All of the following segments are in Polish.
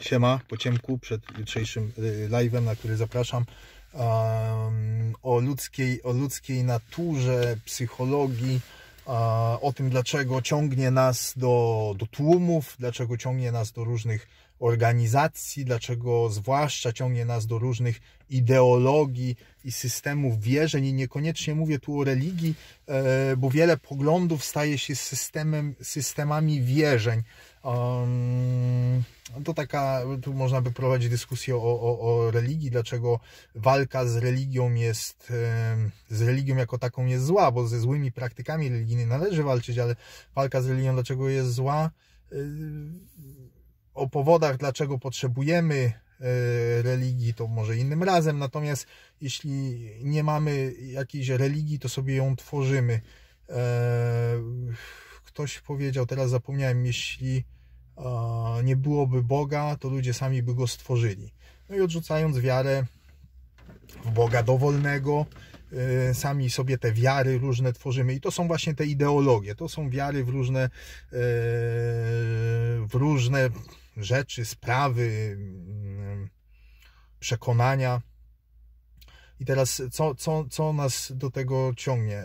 siema po ciemku przed jutrzejszym y, live'em, na który zapraszam. Um, o, ludzkiej, o ludzkiej naturze, psychologii, um, o tym, dlaczego ciągnie nas do, do tłumów, dlaczego ciągnie nas do różnych organizacji, dlaczego zwłaszcza ciągnie nas do różnych ideologii i systemów wierzeń. I niekoniecznie mówię tu o religii, e, bo wiele poglądów staje się systemem, systemami wierzeń. Um, to taka, tu można by prowadzić dyskusję o, o, o religii, dlaczego walka z religią jest, z religią jako taką jest zła, bo ze złymi praktykami religijnymi należy walczyć, ale walka z religią dlaczego jest zła, o powodach, dlaczego potrzebujemy e, religii, to może innym razem, natomiast jeśli nie mamy jakiejś religii, to sobie ją tworzymy. E, ktoś powiedział, teraz zapomniałem, jeśli nie byłoby Boga, to ludzie sami by go stworzyli. No i odrzucając wiarę w Boga dowolnego, y, sami sobie te wiary różne tworzymy i to są właśnie te ideologie, to są wiary w różne, y, w różne rzeczy, sprawy, mm, przekonania. I teraz co, co, co nas do tego ciągnie?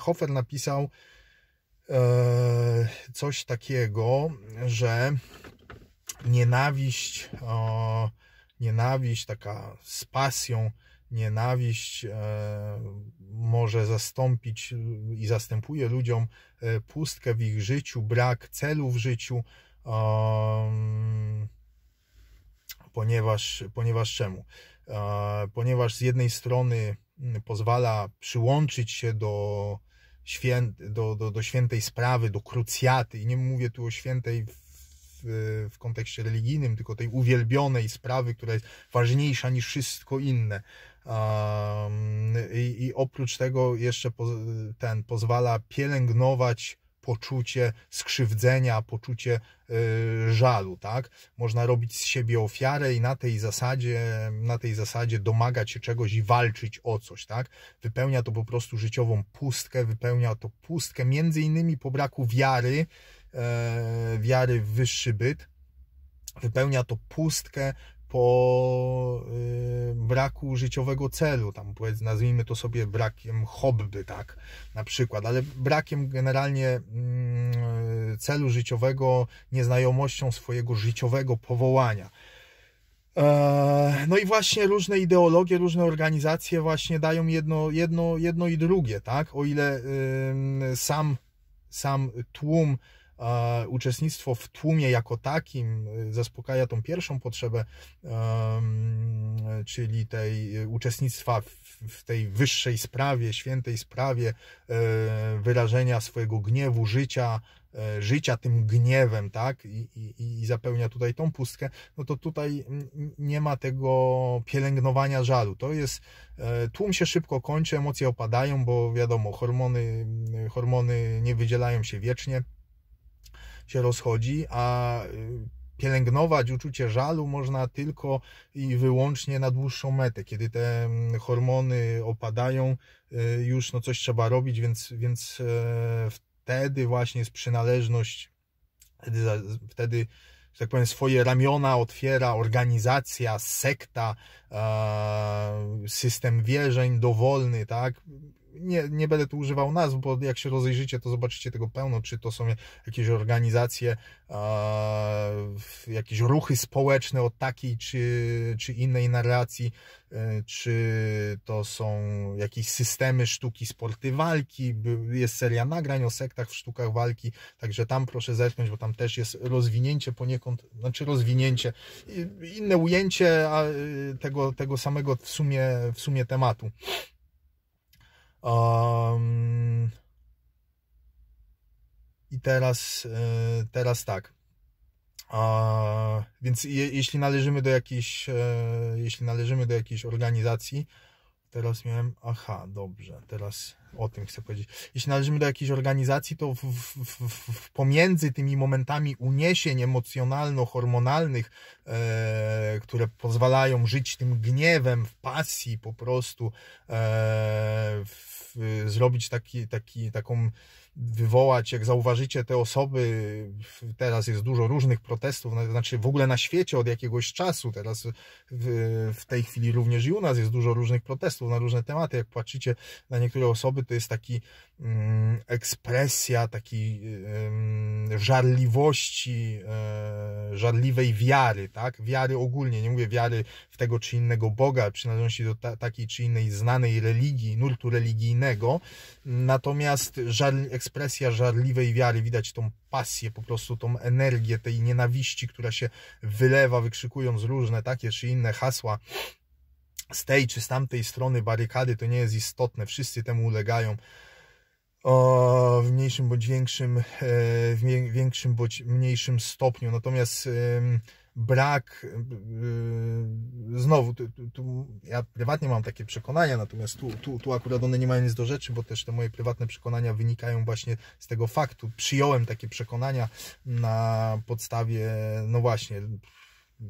Hofer napisał, E, coś takiego, że nienawiść, nienawiść taka z pasją, nienawiść e, może zastąpić i zastępuje ludziom e, pustkę w ich życiu, brak celu w życiu, ponieważ, ponieważ czemu? Ponieważ z jednej strony mm, pozwala przyłączyć się do do, do, do świętej sprawy, do krucjaty. I nie mówię tu o świętej w, w kontekście religijnym, tylko tej uwielbionej sprawy, która jest ważniejsza niż wszystko inne. Um, i, i, oprócz tego jeszcze ten pozwala pielęgnować poczucie skrzywdzenia, poczucie y, żalu, tak? Można robić z siebie ofiarę i na tej zasadzie, na tej zasadzie domagać się czegoś i walczyć o coś, tak? Wypełnia to po prostu życiową pustkę, wypełnia to pustkę między innymi po braku wiary, e, wiary w wyższy byt, wypełnia to pustkę po y, braku życiowego celu, tam powiedz, nazwijmy to sobie brakiem hobby, tak, na przykład, ale brakiem generalnie mm, celu życiowego, nieznajomością swojego życiowego powołania. E, no i właśnie różne ideologie, różne organizacje właśnie dają jedno, jedno, jedno i drugie, tak? O ile sam, sam tłum uczestnictwo w tłumie jako takim y, zaspokaja tą pierwszą potrzebę, czyli tej y, uczestnictwa w tej wyższej sprawie, świętej sprawie, e, wyrażenia swojego gniewu, życia, e, życia tym gniewem, tak, I, i, i zapełnia tutaj tą pustkę, no to tutaj nie ma tego pielęgnowania żalu. To jest, e, tłum się szybko kończy, emocje opadają, bo wiadomo, hormony, hormony nie wydzielają się wiecznie się rozchodzi, a y, pielęgnować uczucie żalu można tylko i wyłącznie na dłuższą metę, kiedy te mm, hormony opadają, y, już no coś trzeba robić, więc, więc e, wtedy właśnie jest przynależność, wtedy, wtedy że tak powiem, swoje ramiona otwiera organizacja, sekta, system wierzeń dowolny, tak? nie, nie będę tu używał nazw, bo jak się rozejrzycie, to zobaczycie tego pełno, czy to są jakieś organizacje, jakieś ruchy społeczne o takiej czy, czy innej narracji, e, czy to są jakieś systemy sztuki sporty walki, jest seria nagrań o sektach w sztukach walki, także tam proszę zerknąć, bo tam też jest rozwinięcie poniekąd, znaczy rozwinięcie, inne ujęcie tego, tego samego w sumie, w sumie tematu. Um, I teraz, e, teraz tak. A, więc je, jeśli należymy do jakiejś, e, jeśli należymy do jakiejś organizacji, teraz miałem, aha, dobrze, teraz o tym chcę powiedzieć. Jeśli należymy do jakiejś organizacji, to w, w, w, pomiędzy tymi momentami uniesień emocjonalno-hormonalnych, e, które pozwalają żyć tym gniewem w pasji po prostu, e, w Y, zrobić taki, taki, taką wywołać, jak zauważycie te osoby, teraz jest dużo różnych protestów, znaczy w ogóle na świecie od jakiegoś czasu, teraz w, w, tej chwili również i u nas jest dużo różnych protestów na różne tematy, jak patrzycie na niektóre osoby, to jest taki mm, ekspresja takiej mm, żarliwości, e, żarliwej wiary, tak, wiary ogólnie, nie mówię wiary w tego czy innego Boga, przynależności do ta, takiej czy innej znanej religii, nurtu religijnego, natomiast żar, ekspresja ekspresja żarliwej wiary, widać tą pasję, po prostu tą energię tej nienawiści, która się wylewa, wykrzykując różne takie czy inne hasła z tej czy z tamtej strony barykady, to nie jest istotne, wszyscy temu ulegają. O, w mniejszym bądź większym, e, w większym bądź mniejszym stopniu. Natomiast brak, y, y, znowu, tu, tu, ja prywatnie mam takie przekonania, natomiast tu, tu, tu akurat one nie mają nic do rzeczy, bo też te moje prywatne przekonania wynikają właśnie z tego faktu. Przyjąłem takie przekonania na podstawie, no właśnie,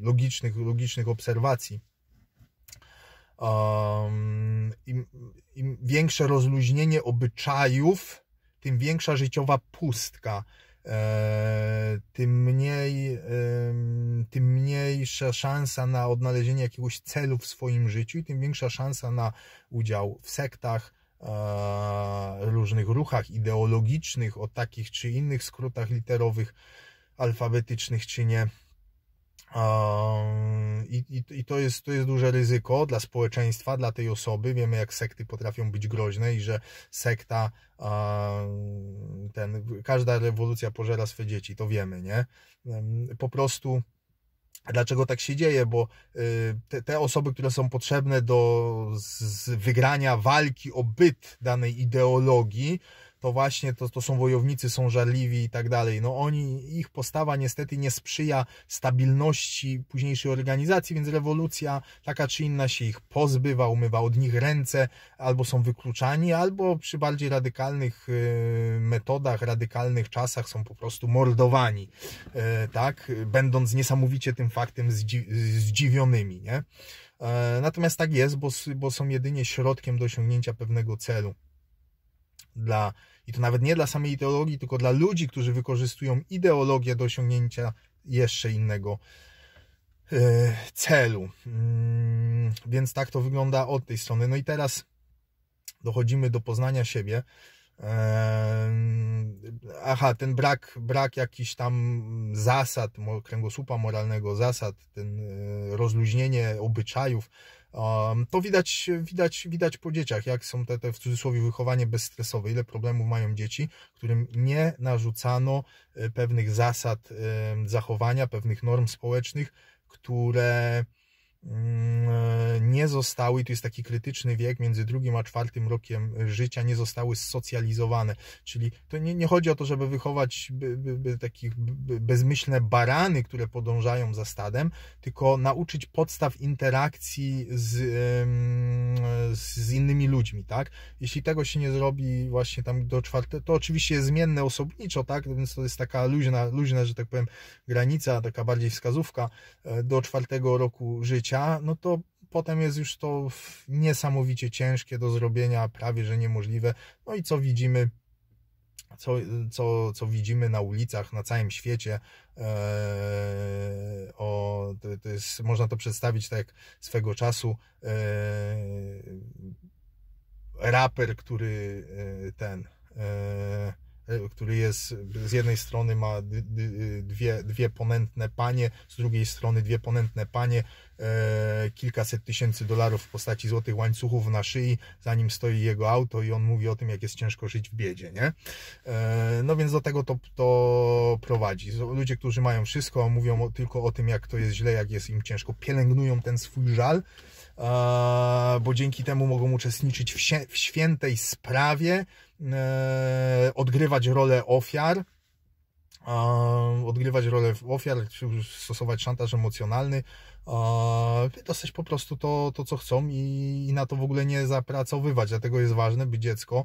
logicznych, logicznych obserwacji. Um, im, im większe rozluźnienie obyczajów, tym większa życiowa pustka E, tym, mniej, tym mniejsza szansa na odnalezienie jakiegoś celu w swoim życiu i tym większa szansa na udział w sektach, e, różnych ruchach ideologicznych, o takich czy innych skrótach literowych, alfabetycznych czy nie. Ehm, I, i, I, to, jest, to jest duże ryzyko dla społeczeństwa, dla tej osoby. Wiemy, jak sekty potrafią być groźne i że sekta, ehm, ten, każda rewolucja pożera swe dzieci, to wiemy, nie? Ehm, po prostu. Dlaczego tak się dzieje? Bo y, te, te osoby, które są potrzebne do wygrania walki o byt danej ideologii, to właśnie to, to są wojownicy, są żarliwi i tak dalej. No oni, ich postawa niestety nie sprzyja stabilności późniejszej organizacji, więc rewolucja taka czy inna się ich pozbywa, umywa od nich ręce, albo są wykluczani, albo przy bardziej radykalnych y, metodach, radykalnych czasach są po prostu mordowani, y, tak, będąc niesamowicie tym faktem zdzi zdziwionymi, nie? E, natomiast tak jest, bo, bo są jedynie środkiem do osiągnięcia pewnego celu dla, i to nawet nie dla samej ideologii, tylko dla ludzi, którzy wykorzystują ideologię do osiągnięcia jeszcze innego e, celu. Mm, więc tak to wygląda od tej strony. No i teraz dochodzimy do poznania siebie. E, aha, ten brak, brak jakichś tam zasad, kręgosłupa moralnego, zasad, ten e, rozluźnienie obyczajów, Um, to widać, widać, widać po dzieciach, jak są te, te w cudzysłowie wychowanie bezstresowe, ile problemów mają dzieci, którym nie narzucano e, pewnych zasad zachowania, pewnych norm społecznych, które Mm, e, nie zostały, tu jest taki krytyczny wiek, między drugim a czwartym rokiem życia, nie zostały socjalizowane. Czyli to nie, nie chodzi o to, żeby wychować by, by, by takich bezmyślne barany, które podążają za stadem, tylko nauczyć podstaw interakcji z, z innymi ludźmi, tak? Jeśli tego się nie zrobi właśnie tam do czwartego, to oczywiście jest zmienne osobniczo, tak? Więc to jest taka luźna, luźna, że tak powiem, granica, taka bardziej wskazówka e, do czwartego roku życia życia, no to potem jest już to niesamowicie ciężkie do zrobienia, prawie że niemożliwe. No i co widzimy? Co, co, co widzimy na ulicach na całym świecie, eee, o, to, to jest, można to przedstawić tak jak swego czasu e, raper, który e, ten e, E, który jest z jednej strony ma e, dwie, dwie ponętne panie, z drugiej strony dwie ponętne panie, e, kilkaset tysięcy dolarów w postaci złotych łańcuchów na szyi, zanim stoi jego auto i on mówi o tym, jak jest ciężko żyć w biedzie, nie? E, no więc do tego to, to prowadzi. Ludzie, którzy mają wszystko, mówią tylko o tym, jak to jest źle, jak jest im ciężko, pielęgnują ten swój żal, E, bo dzięki temu mogą uczestniczyć w świętej sprawie, e, odgrywać rolę ofiar, e, odgrywać rolę ofiar, stosować szantaż emocjonalny, dostać po prostu to, to co chcą i, i na to w ogóle nie zapracowywać. Dlatego jest ważne, by dziecko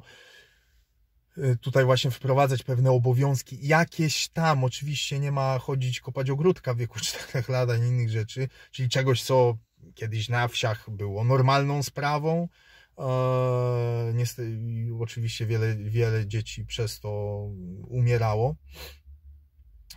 tutaj właśnie wprowadzać pewne obowiązki, jakieś tam, oczywiście nie ma chodzić kopać ogródka w wieku 4 lat, ani innych rzeczy, czyli czegoś, co kiedyś na wsiach było normalną sprawą. E, niestety, oczywiście wiele, wiele dzieci przez to umierało.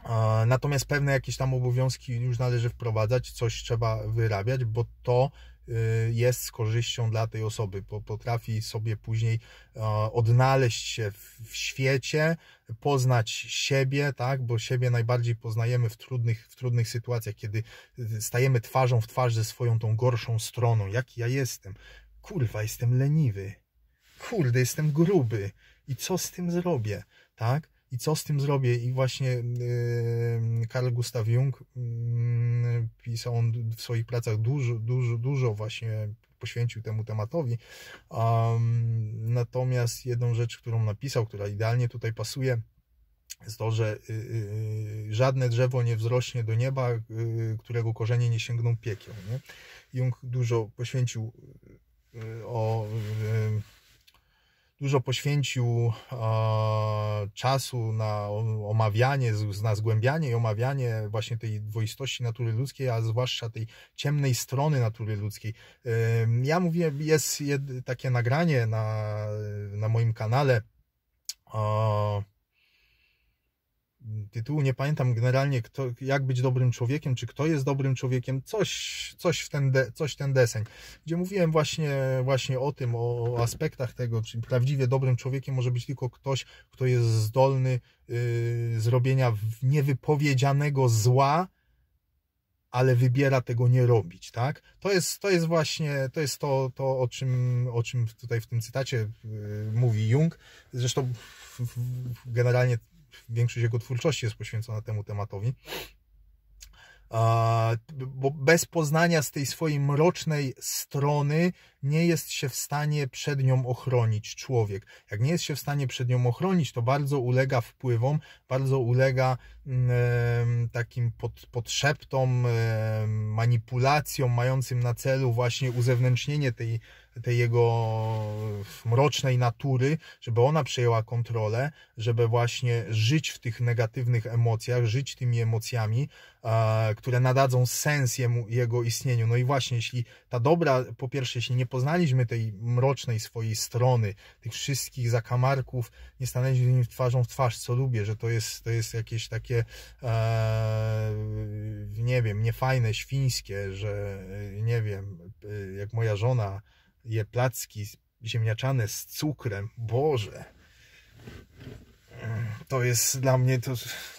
E, natomiast pewne jakieś tam obowiązki już należy wprowadzać, coś trzeba wyrabiać, bo to Y, jest z korzyścią dla tej osoby, bo potrafi sobie później e, odnaleźć się w świecie, poznać siebie, tak, bo siebie najbardziej poznajemy w trudnych, w trudnych sytuacjach, kiedy y, stajemy twarzą w twarz ze swoją tą gorszą stroną. Jaki ja jestem? Kurwa, jestem leniwy. Kurde, jestem gruby. I co z tym zrobię, tak? i co z tym zrobię. I właśnie yy, Karl Gustav Jung yy, pisał on w swoich pracach dużo, dużo, dużo właśnie poświęcił temu tematowi. Um, natomiast jedną rzecz, którą napisał, która idealnie tutaj pasuje, jest to, że y, y, y, żadne drzewo nie wzrośnie do nieba, którego korzenie nie sięgną piekieł. Nie? Jung dużo poświęcił o dużo poświęcił e, czasu na omawianie, na zgłębianie i omawianie właśnie tej dwoistości natury ludzkiej, a zwłaszcza tej ciemnej strony natury ludzkiej. E, ja mówię, jest jed, takie nagranie na, na moim kanale. E, tytułu nie pamiętam generalnie, kto, jak być dobrym człowiekiem, czy kto jest dobrym człowiekiem, coś, coś w ten, de, coś ten deseń, gdzie mówiłem właśnie, właśnie o tym, o aspektach tego, czy prawdziwie dobrym człowiekiem może być tylko ktoś, kto jest zdolny yy, zrobienia niewypowiedzianego zła, ale wybiera tego nie robić, tak? To jest, to jest właśnie, to jest to, to o, czym, o czym tutaj w tym cytacie yy, mówi Jung. Zresztą generalnie większość jego twórczości jest poświęcona temu tematowi. Bo bez poznania z tej swojej mrocznej strony nie jest się w stanie przed nią ochronić człowiek. Jak nie jest się w stanie przed nią ochronić, to bardzo ulega wpływom, bardzo ulega e, takim pod, podszeptom, e, manipulacjom mającym na celu właśnie uzewnętrznienie tej, tej jego mrocznej natury, żeby ona przejęła kontrolę, żeby właśnie żyć w tych negatywnych emocjach, żyć tymi emocjami, e, które nadadzą sens jemu, jego istnieniu. No i właśnie, jeśli ta dobra, po pierwsze, jeśli nie poznaliśmy tej mrocznej swojej strony, tych wszystkich zakamarków, nie stanęliśmy nim twarzą w twarz, co lubię, że to jest, to jest jakieś takie, e, nie wiem, niefajne, świńskie, że e, nie wiem, e, jak moja żona je placki ziemniaczane z cukrem, Boże, to jest dla mnie to,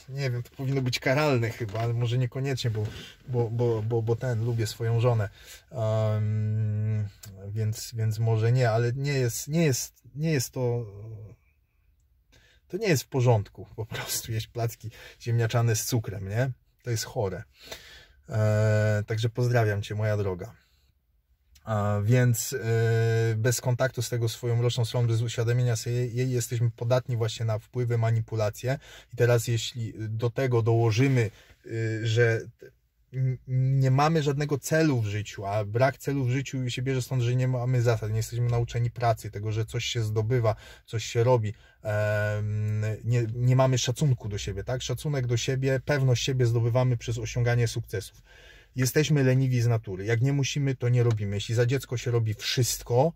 nie wiem, to powinno być karalne chyba, ale może niekoniecznie, bo, bo, bo, bo, bo ten, lubię swoją żonę, um, więc, więc może nie, ale nie jest, nie jest, nie jest to, to nie jest w porządku po prostu jeść placki ziemniaczane z cukrem, nie? To jest chore. E, także pozdrawiam Cię, moja droga. Więc y, bez kontaktu z tego swoją mroczną stroną, bez uświadomienia sobie jej jesteśmy podatni właśnie na wpływy, manipulacje. I teraz jeśli do tego dołożymy, y, że nie mamy żadnego celu w życiu, a brak celu w życiu się bierze stąd, że nie mamy zasad, nie jesteśmy nauczeni pracy, tego, że coś się zdobywa, coś się robi, nie, nie mamy szacunku do siebie, tak? Szacunek do siebie, pewność siebie zdobywamy przez osiąganie sukcesów jesteśmy leniwi z natury. Jak nie musimy, to nie robimy. Jeśli za dziecko się robi wszystko,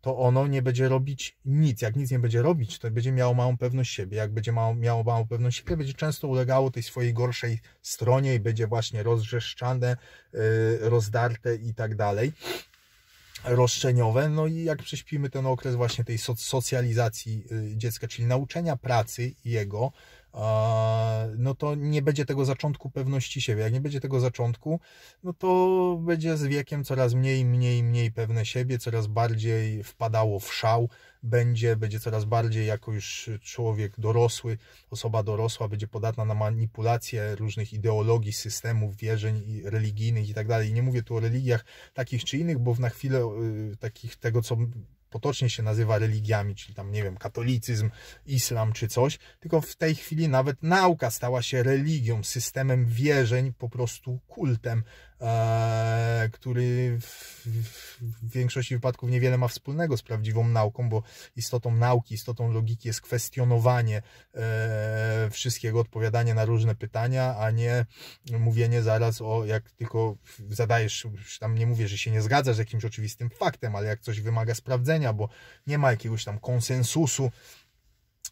to ono nie będzie robić nic. Jak nic nie będzie robić, to będzie miało małą pewność siebie. Jak będzie mało, miało małą pewność siebie, będzie często ulegało tej swojej gorszej stronie i będzie właśnie rozrzeszczane, y, rozdarte i tak dalej roszczeniowe, no i jak prześpimy ten okres właśnie tej socjalizacji y, dziecka, czyli nauczenia pracy jego, no to nie będzie tego zaczątku pewności siebie. Jak nie będzie tego zaczątku, no to będzie z wiekiem coraz mniej, mniej, mniej pewne siebie, coraz bardziej wpadało w szał, będzie, będzie coraz bardziej jako już człowiek dorosły, osoba dorosła będzie podatna na manipulacje różnych ideologii, systemów, wierzeń religijnych i tak dalej. Nie mówię tu o religiach takich czy innych, bo na chwilę y, takich tego, co potocznie się nazywa religiami, czyli tam, nie wiem, katolicyzm, islam czy coś, tylko w tej chwili nawet nauka stała się religią, systemem wierzeń, po prostu kultem, e, który w, w, większości wypadków niewiele ma wspólnego z prawdziwą nauką, bo istotą nauki, istotą logiki jest kwestionowanie e, wszystkiego, odpowiadanie na różne pytania, a nie mówienie zaraz o, jak tylko zadajesz, tam nie mówię, że się nie zgadzasz z jakimś oczywistym faktem, ale jak coś wymaga sprawdzenia, powiedzenia, bo nie ma jakiegoś tam konsensusu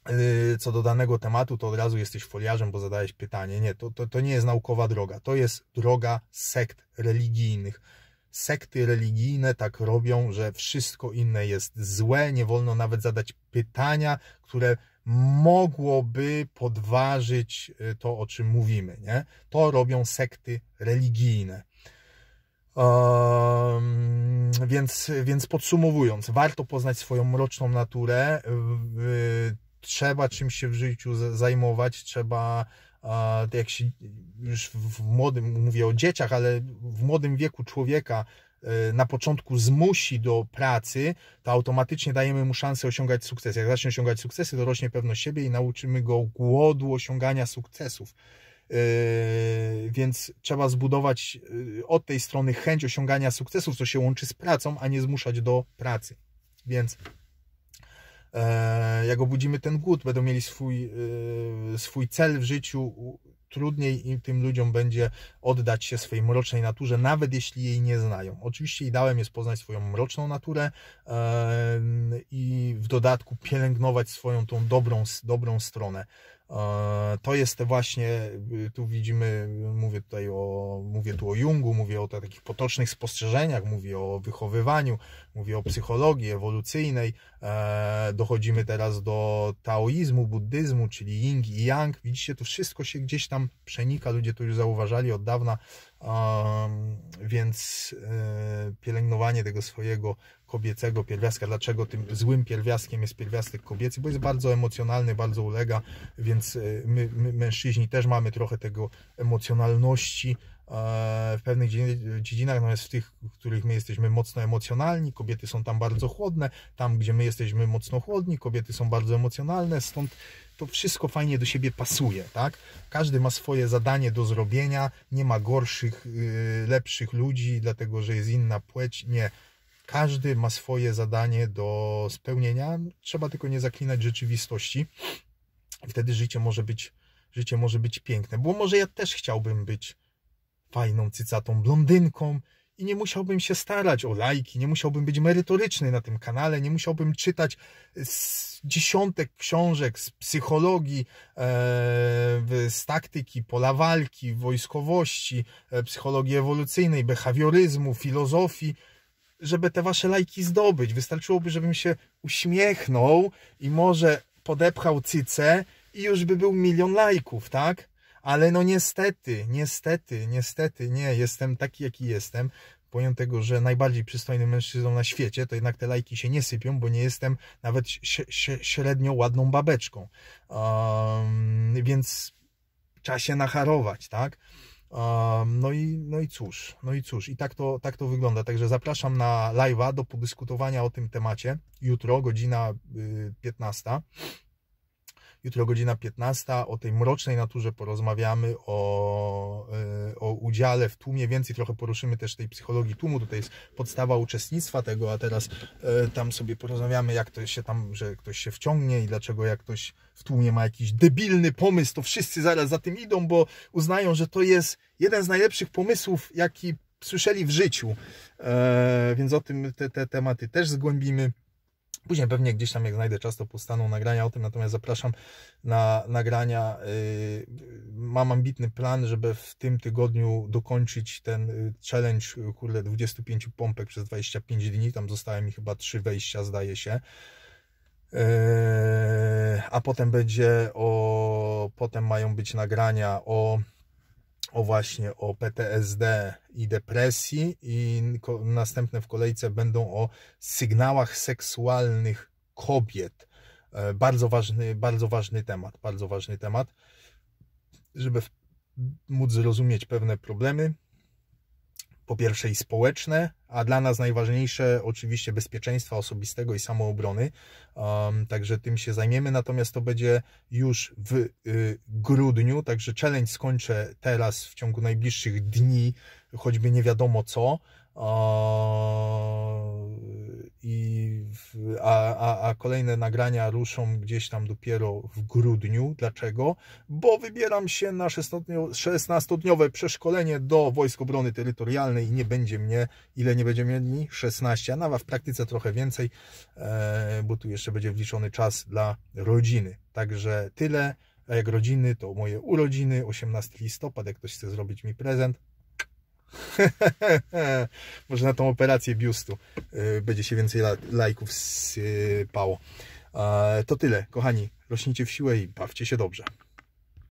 yy, co do danego tematu, to od razu jesteś foliarzem, bo zadałeś pytanie. Nie, to, to, to nie jest naukowa droga, to jest droga sekt religijnych. Sekty religijne tak robią, że wszystko inne jest złe, nie wolno nawet zadać pytania, które mogłoby podważyć yy, to, o czym mówimy. Nie? To robią sekty religijne więc, więc podsumowując, warto poznać swoją mroczną naturę. Trzeba czymś się w życiu zajmować, trzeba tak jak się już w młodym, mówię o dzieciach, ale w młodym wieku człowieka e, na początku zmusi do pracy, to automatycznie dajemy mu szansę osiągać sukcesy. Jak zacznie osiągać sukcesy, rośnie pewność siebie i nauczymy go głodu osiągania sukcesów. Yy, więc trzeba zbudować yy, od tej strony chęć osiągania sukcesów, co się łączy z pracą, a nie zmuszać do pracy. Więc e, jak obudzimy ten głód, będą mieli swój, e, swój cel w życiu, trudniej im tym ludziom będzie oddać się swojej mrocznej naturze, nawet jeśli jej nie znają. Oczywiście ideałem jest poznać swoją mroczną naturę e, i w dodatku pielęgnować swoją tą dobrą, dobrą stronę. E, to jest właśnie, y, tu widzimy, mówię tutaj o, mówię tu o Jungu, mówię o takich potocznych spostrzeżeniach, mówię o wychowywaniu, mówię o psychologii ewolucyjnej. E, dochodzimy teraz do taoizmu, buddyzmu, czyli yin i yang. Widzicie, to wszystko się gdzieś tam przenika, ludzie to już zauważali od dawna, e, więc pielęgnowanie tego swojego kobiecego pierwiastka, dlaczego tym złym pierwiastkiem jest pierwiastek kobiecy, bo jest bardzo emocjonalny, bardzo ulega, więc e, my, my mężczyźni też mamy trochę tego emocjonalności e, w pewnych dziedzinach, natomiast w tych, w których my jesteśmy mocno emocjonalni, kobiety są tam bardzo chłodne, tam gdzie my jesteśmy mocno chłodni, kobiety są bardzo emocjonalne, stąd to wszystko fajnie do siebie pasuje, tak? Każdy ma swoje zadanie do zrobienia, nie ma gorszych, y, lepszych ludzi, dlatego że jest inna płeć, nie każdy ma swoje zadanie do spełnienia, trzeba tylko nie zaklinać rzeczywistości. Wtedy życie może być, życie może być piękne. Bo może ja też chciałbym być fajną, cycatą blondynką i nie musiałbym się starać o lajki, nie musiałbym być merytoryczny na tym kanale, nie musiałbym czytać dziesiątek książek z psychologii, e, z taktyki, pola walki, wojskowości, e, psychologii ewolucyjnej, behawioryzmu, filozofii żeby te wasze lajki zdobyć. Wystarczyłoby, żebym się uśmiechnął i może podepchał cycę i już by był milion lajków, tak? Ale no niestety, niestety, niestety nie, jestem taki jaki jestem. Pomimo tego, że najbardziej przystojnym mężczyzną na świecie, to jednak te lajki się nie sypią, bo nie jestem nawet średnio ładną babeczką. Um, więc trzeba się nacharować, tak? no, i, no i cóż, no i cóż, i tak to, tak to wygląda. Także zapraszam na live'a do podyskutowania o tym temacie jutro, godzina 15. Y, Jutro godzina 15. O tej mrocznej naturze porozmawiamy, o, e, o udziale w tłumie. Więcej trochę poruszymy też tej psychologii tłumu. Tutaj jest podstawa uczestnictwa tego, a teraz e, tam sobie porozmawiamy, jak to się tam, że ktoś się wciągnie i dlaczego jak ktoś w tłumie ma jakiś debilny pomysł, to wszyscy zaraz za tym idą, bo uznają, że to jest jeden z najlepszych pomysłów, jaki słyszeli w życiu. E, więc o tym te, te tematy też zgłębimy. Później pewnie gdzieś tam, jak znajdę czas, to powstaną nagrania o tym, natomiast zapraszam na nagrania. Y, mam ambitny plan, żeby w tym tygodniu dokończyć ten y, challenge, kurde, 25 pompek przez 25 dni. Tam zostały mi chyba 3 wejścia, zdaje się. Y, a potem będzie o, potem mają być nagrania o o właśnie o PTSD i depresji i następne w kolejce będą o sygnałach seksualnych kobiet. E, bardzo ważny, bardzo ważny temat, bardzo ważny temat, żeby móc zrozumieć pewne problemy, po pierwsze i społeczne, a dla nas najważniejsze oczywiście bezpieczeństwa osobistego i samoobrony. Um, także tym się zajmiemy, natomiast to będzie już w y, grudniu, także challenge skończę teraz w ciągu najbliższych dni, choćby nie wiadomo co. Um, a, a, a kolejne nagrania ruszą gdzieś tam dopiero w grudniu. Dlaczego? Bo wybieram się na 16-dniowe przeszkolenie do Wojsk Obrony Terytorialnej i nie będzie mnie, ile nie będzie mieli? 16, a nawet w praktyce trochę więcej, e, bo tu jeszcze będzie wliczony czas dla rodziny. Także tyle. A jak rodziny, to moje urodziny, 18 listopada, jak ktoś chce zrobić mi prezent, Może na tą operację biustu y, będzie się więcej lajków sypało. To tyle, kochani. Rośnijcie w siłę i bawcie się dobrze.